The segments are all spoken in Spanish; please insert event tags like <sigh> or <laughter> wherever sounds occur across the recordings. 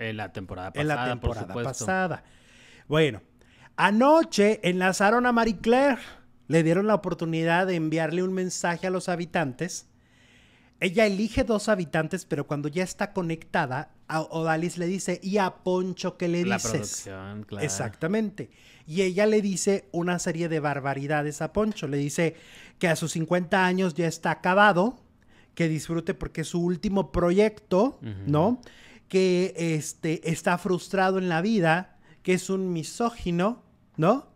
En la temporada pasada. En la temporada pasada. Bueno, anoche enlazaron a Marie Claire. Le dieron la oportunidad de enviarle un mensaje a los habitantes. Ella elige dos habitantes, pero cuando ya está conectada, Odalis le dice, y a Poncho, ¿qué le dices? Exactamente. Y ella le dice una serie de barbaridades a Poncho. Le dice que a sus 50 años ya está acabado, que disfrute porque es su último proyecto, ¿no? que este, está frustrado en la vida, que es un misógino, ¿no?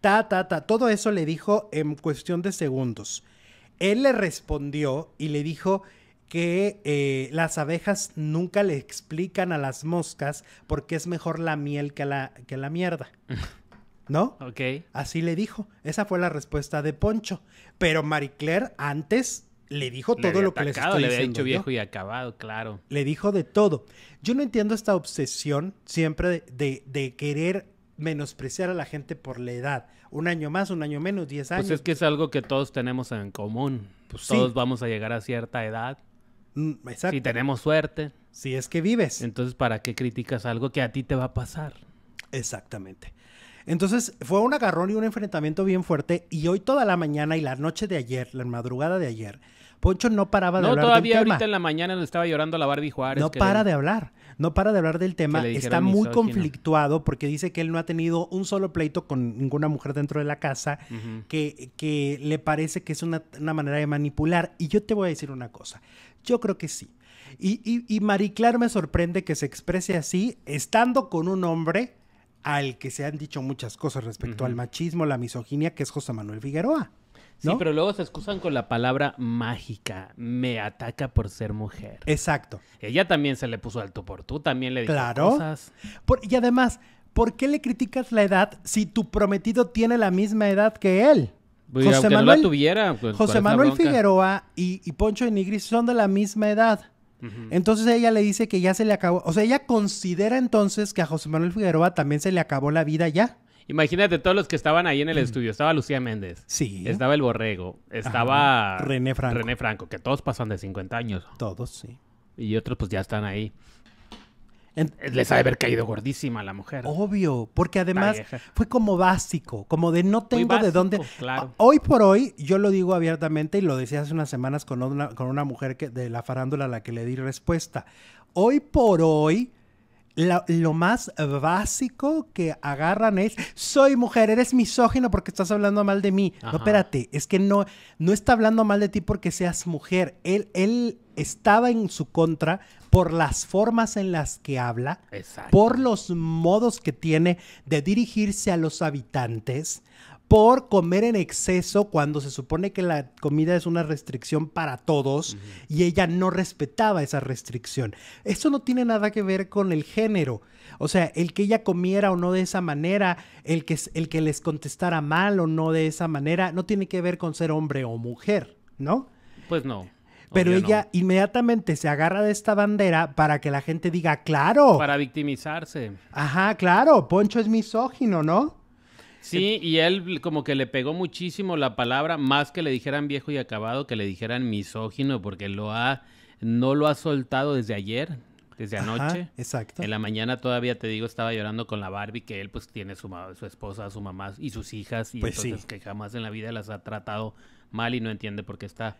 Ta, ta, ta. Todo eso le dijo en cuestión de segundos. Él le respondió y le dijo que eh, las abejas nunca le explican a las moscas porque es mejor la miel que la, que la mierda. ¿No? <laughs> Ok. Así le dijo. Esa fue la respuesta de Poncho. Pero Marie Claire antes le dijo todo lo que le había viejo y acabado, claro. Le dijo de todo. Yo no entiendo esta obsesión siempre de, de, querer menospreciar a la gente por la edad. Un año más, un año menos, diez pues años. Pues es que es algo que todos tenemos en común. Pues todos vamos a llegar a cierta edad. Mm, exacto. Si tenemos suerte. Si es que vives. Entonces, ¿para qué criticas algo que a ti te va a pasar? Exactamente. Entonces fue un agarrón y un enfrentamiento bien fuerte y hoy toda la mañana y la noche de ayer, la madrugada de ayer, Poncho no paraba de no, todavía ahorita en la mañana no estaba llorando a la Barbie Juárez. No para de hablar, no para de hablar del tema. Está muy conflictuado porque dice que él no ha tenido un solo pleito con ninguna mujer dentro de la casa, que, que, le parece que es una, manera de manipular. Y yo te voy a decir una cosa, yo creo que sí. Y, y, me sorprende que se exprese así, estando con un hombre al que se han dicho muchas cosas respecto al machismo, la misoginia, que es José Manuel Figueroa. Sí, pero luego se excusan con la palabra mágica. Me ataca por ser mujer. Exacto. Ella también se le puso alto por tú, también le dijo cosas. y además, ¿por qué le criticas la edad si tu prometido tiene la misma edad que él? Pues, José Manuel, tuviera, pues, José Manuel Figueroa y, y Poncho Nigris son de la misma edad. Entonces ella le dice que ya se le acabó, o sea, ella considera entonces que a José Manuel Figueroa también se le acabó la vida ya. Imagínate todos los que estaban ahí en el estudio. Estaba Lucía Méndez. Sí. Estaba El Borrego. Estaba... René Franco. René Franco, que todos pasan de 50 años. Todos, sí. Y otros pues ya están ahí. Les ha de haber caído gordísima la mujer. Obvio, porque además fue como básico, como de no tengo de dónde. Hoy por hoy, yo lo digo abiertamente y lo decía hace unas semanas con una, con una mujer que, de la farándula a la que le di respuesta. Hoy por hoy, lo más básico que agarran es, soy mujer, eres misógino porque estás hablando mal de mí. No, espérate, es que no, no está hablando mal de ti porque seas mujer. Él, él estaba en su contra por las formas en las que habla, por los modos que tiene de dirigirse a los habitantes, por comer en exceso cuando se supone que la comida es una restricción para todos y ella no respetaba esa restricción. Eso no tiene nada que ver con el género. O sea, el que ella comiera o no de esa manera, el que, el que les contestara mal o no de esa manera, no tiene que ver con ser hombre o mujer, ¿no? Pues no. Pero ella inmediatamente se agarra de esta bandera para que la gente diga, claro. Para victimizarse. Ajá, claro, Poncho es misógino, ¿no? Sí, y él como que le pegó muchísimo la palabra, más que le dijeran viejo y acabado, que le dijeran misógino, porque lo ha, no lo ha soltado desde ayer, desde anoche. exacto. En la mañana todavía te digo, estaba llorando con la Barbie, que él pues tiene su, su esposa, su mamá y sus hijas, y pues entonces que jamás en la vida las ha tratado mal y no entiende por qué está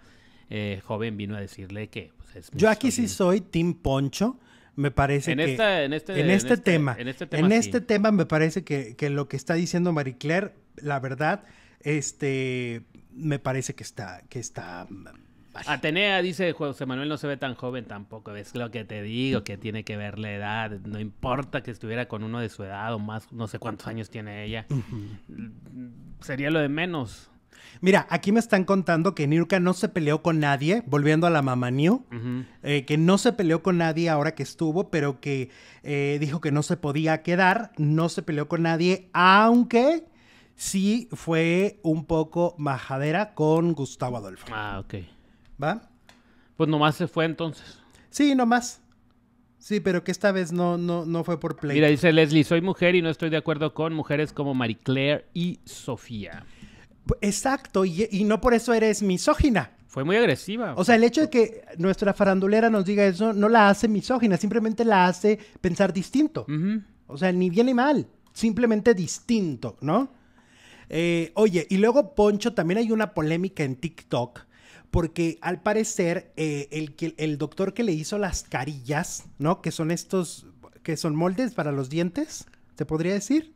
eh, joven vino a decirle que pues, Yo aquí sí soy Tim Poncho. Me parece que este, este en, este, en, tema, en este tema, me parece que, lo que está diciendo Marie Claire, la verdad, este, me parece que está, que está Atenea dice, José Manuel no se ve tan joven tampoco, es lo que te digo, que tiene que ver la edad, no importa que estuviera con uno de su edad o más, no sé cuántos años tiene ella, sería lo de menos, Mira, aquí me están contando que Nirka no se peleó con nadie, volviendo a la mamá New, eh, que no se peleó con nadie ahora que estuvo, pero que eh, dijo que no se podía quedar, no se peleó con nadie, aunque sí fue un poco majadera con Gustavo Adolfo. Ah, ok. ¿Va? Pues nomás se fue entonces. Sí, nomás. Sí, pero que esta vez no, no, fue por play. Mira, dice Leslie, soy mujer y no estoy de acuerdo con mujeres como Marie Claire y Sofía. Exacto, y, no por eso eres misógina. Fue muy agresiva. O sea, el hecho de que nuestra farandulera nos diga eso no la hace misógina, simplemente la hace pensar distinto. O sea, ni bien ni mal, simplemente distinto, ¿no? Eh, oye, y luego Poncho, también hay una polémica en TikTok, porque al parecer eh, el, doctor que le hizo las carillas, ¿no? Que son estos, que son moldes para los dientes, ¿Te podría decir?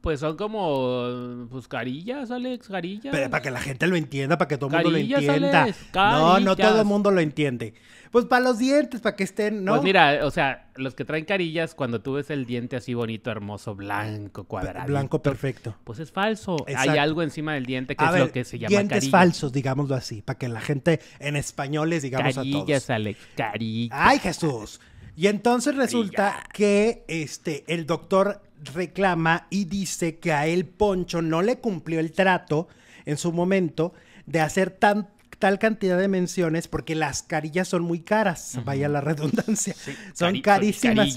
Pues son como, pues carillas, Alex, carillas. Pero para que la gente lo entienda, para que todo el mundo lo entienda. no, no todo el mundo lo entiende. Pues para los dientes, para que estén, ¿no? Pues mira, o sea, los que traen carillas, cuando tú ves el diente así bonito, hermoso, blanco, cuadrado. Blanco perfecto. Pues es falso. Hay algo encima del diente que es lo que se llama dientes falsos, digámoslo así, para que la gente en español les digamos a todos. Carillas, Alex, carillas. ¡Ay, Jesús! Y entonces resulta que este, el doctor reclama y dice que a él Poncho no le cumplió el trato en su momento de hacer tan, tal cantidad de menciones porque las carillas son muy caras, vaya la redundancia. son carísimas.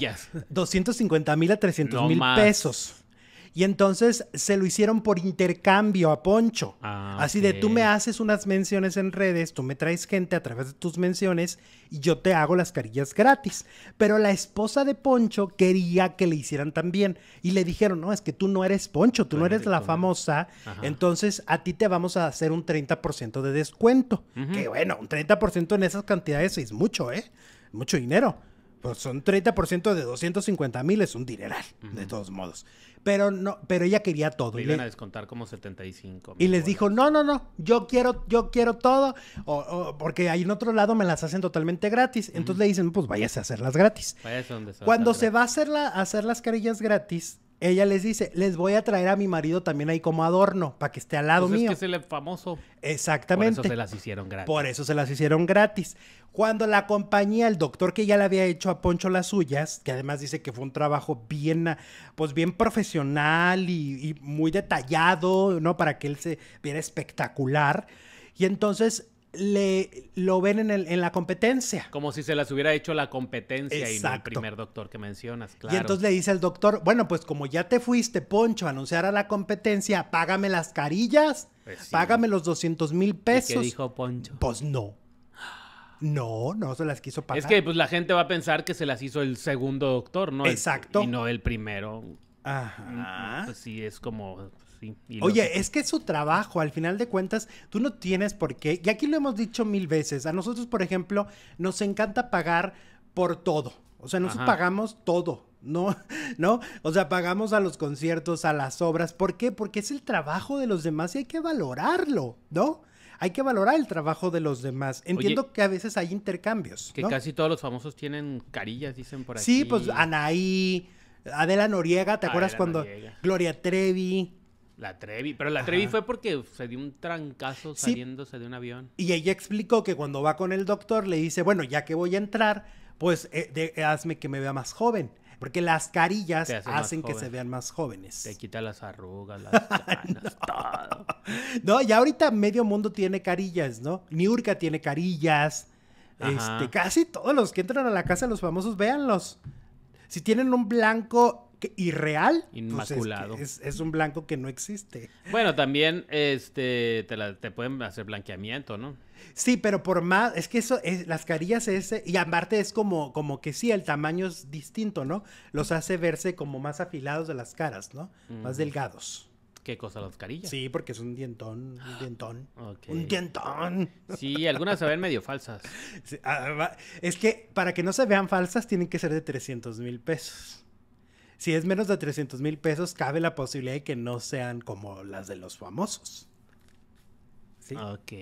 250 mil a 300 mil pesos. Y entonces se lo hicieron por intercambio a Poncho. Ah, Así de tú me haces unas menciones en redes, tú me traes gente a través de tus menciones y yo te hago las carillas gratis. Pero la esposa de Poncho quería que le hicieran también. Y le dijeron, no, es que tú no eres Poncho, tú no eres la famosa. Entonces a ti te vamos a hacer un 30% de descuento. Que bueno, un 30% en esas cantidades es mucho, ¿eh? Mucho dinero. Pues son 30% de 250 mil, es un dineral, de todos modos. Pero no, pero ella quería todo. Le iban a descontar como 75. Y les dijo, no, no, no, yo quiero, yo quiero todo. O, porque ahí en otro lado me las hacen totalmente gratis. Entonces le dicen, pues váyase a hacerlas gratis. Váyase donde Cuando se va a hacer las carillas gratis, ella les dice, les voy a traer a mi marido también ahí como adorno, para que esté al lado mío. Es es el famoso. Exactamente. Por eso se las hicieron gratis. Por eso se las hicieron gratis. Cuando la compañía, el doctor que ya le había hecho a Poncho las suyas, que además dice que fue un trabajo bien, pues bien profesional y, y muy detallado, ¿no? Para que él se viera espectacular. Y entonces le, lo ven en, la competencia. Como si se las hubiera hecho la competencia y no el primer doctor que mencionas, claro. Y entonces le dice el doctor, bueno, pues como ya te fuiste, Poncho, a anunciar a la competencia, págame las carillas, pues págame los 200 mil pesos. ¿Y qué dijo Poncho? Pues no. No, no se las quiso pagar. Es que pues la gente va a pensar que se las hizo el segundo doctor, ¿no? Exacto. y no el primero. Ajá. pues sí, es como Oye, es que su trabajo, al final de cuentas, tú no tienes por qué, y aquí lo hemos dicho mil veces, a nosotros, por ejemplo, nos encanta pagar por todo, o sea, nosotros pagamos todo, ¿no? <laughs> ¿No? O sea, pagamos a los conciertos, a las obras, ¿por qué? Porque es el trabajo de los demás y hay que valorarlo, ¿no? hay que valorar el trabajo de los demás. Entiendo que a veces hay intercambios. Que casi todos los famosos tienen carillas, dicen por ahí. Sí, pues Anaí, Adela Noriega, ¿te acuerdas cuando? Gloria Trevi, la Trevi, pero la Trevi fue porque se dio un trancazo saliéndose de un avión. Y ella explicó que cuando va con el doctor le dice, bueno, ya que voy a entrar, pues eh, hazme que me vea más joven. Porque las carillas hacen que se vean más jóvenes. Te quita las arrugas, las <laughs> canas, no. todo. <laughs> No, ya ahorita medio mundo tiene carillas, ¿no? Niurka tiene carillas. Este, casi todos los que entran a la casa de los famosos, véanlos. Si tienen un blanco irreal. Pues, Inmaculado. es, un blanco que no existe. Bueno, también este, te, pueden hacer blanqueamiento, ¿no? Sí, pero por más, es que eso, las carillas ese, y aparte es como, como que sí, el tamaño es distinto, ¿no? Los hace verse como más afilados de las caras, ¿no? Más delgados. ¿Qué cosa? ¿Las carillas? Sí, porque es un dientón, un dientón. Un dientón. Sí, algunas se ven medio falsas. <laughs> Ah, es que para que no se vean falsas tienen que ser de 300 mil pesos si es menos de 300 mil pesos, cabe la posibilidad de que no sean como las de los famosos. ¿Sí? Ok.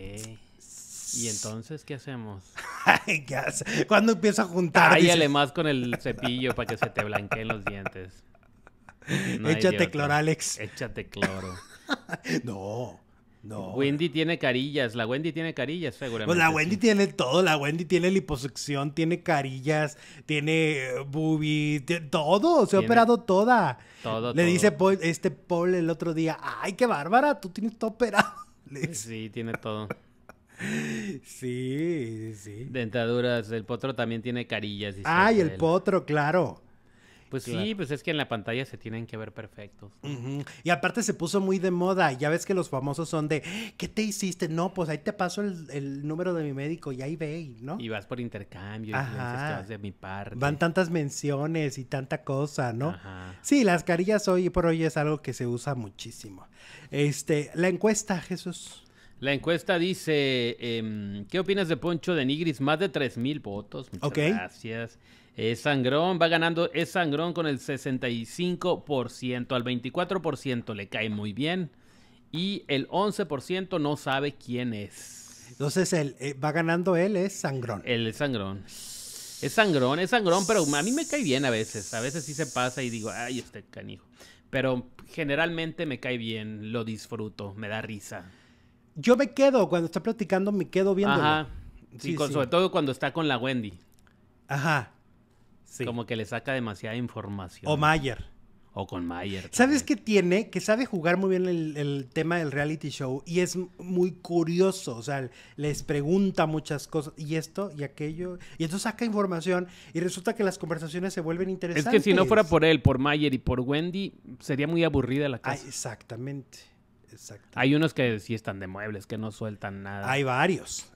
¿Y entonces qué hacemos? <laughs> ¿Cuándo empiezo a juntar? Cállale más con el cepillo para que se te blanqueen los dientes. <laughs> Échate Échate Alex. Échate cloro. <laughs> no. No. Wendy tiene carillas, la Wendy tiene carillas, seguramente. Pues la Wendy tiene todo, la Wendy tiene liposucción, tiene carillas, tiene eh, boobies, todo, se ha operado toda. Todo, Le dice este Paul el otro día, ay, qué bárbara, tú tienes todo operado. <laughs> Sí, tiene todo. sí, sí. Dentaduras, el potro también tiene carillas. Ay, el potro, claro. Pues sí, pues es que en la pantalla se tienen que ver perfectos. Y aparte se puso muy de moda. Ya ves que los famosos son de, ¿qué te hiciste? No, pues ahí te paso el, número de mi médico y ahí ve, ¿no? Y vas por intercambio, Ajá. y vas de mi parte. Van tantas menciones y tanta cosa, ¿no? Ajá. Sí, las carillas hoy por hoy es algo que se usa muchísimo. Este, la encuesta, Jesús. La encuesta dice, em, ¿qué opinas de Poncho de Nigris? Más de mil votos. Muchas Gracias. Es sangrón, va ganando, es sangrón con el 65%. Al 24% le cae muy bien. Y el 11% no sabe quién es. Entonces, él, eh, va ganando él, es sangrón. Él es sangrón. Es sangrón, es sangrón, pero a mí me cae bien a veces. A veces sí se pasa y digo, ay, este canijo. Pero generalmente me cae bien, lo disfruto, me da risa. Yo me quedo, cuando está platicando, me quedo viendo. Ajá. Sí, sí. sobre todo cuando está con la Wendy. Ajá. Como que le saca demasiada información. O Mayer. O con Mayer. ¿Sabes qué tiene? Que sabe jugar muy bien el, tema del reality show y es muy curioso. O sea, les pregunta muchas cosas y esto y aquello. Y entonces saca información y resulta que las conversaciones se vuelven interesantes. Es que si no fuera por él, por Mayer y por Wendy, sería muy aburrida la casa. exactamente. Hay unos que sí están de muebles, que no sueltan nada. Hay varios.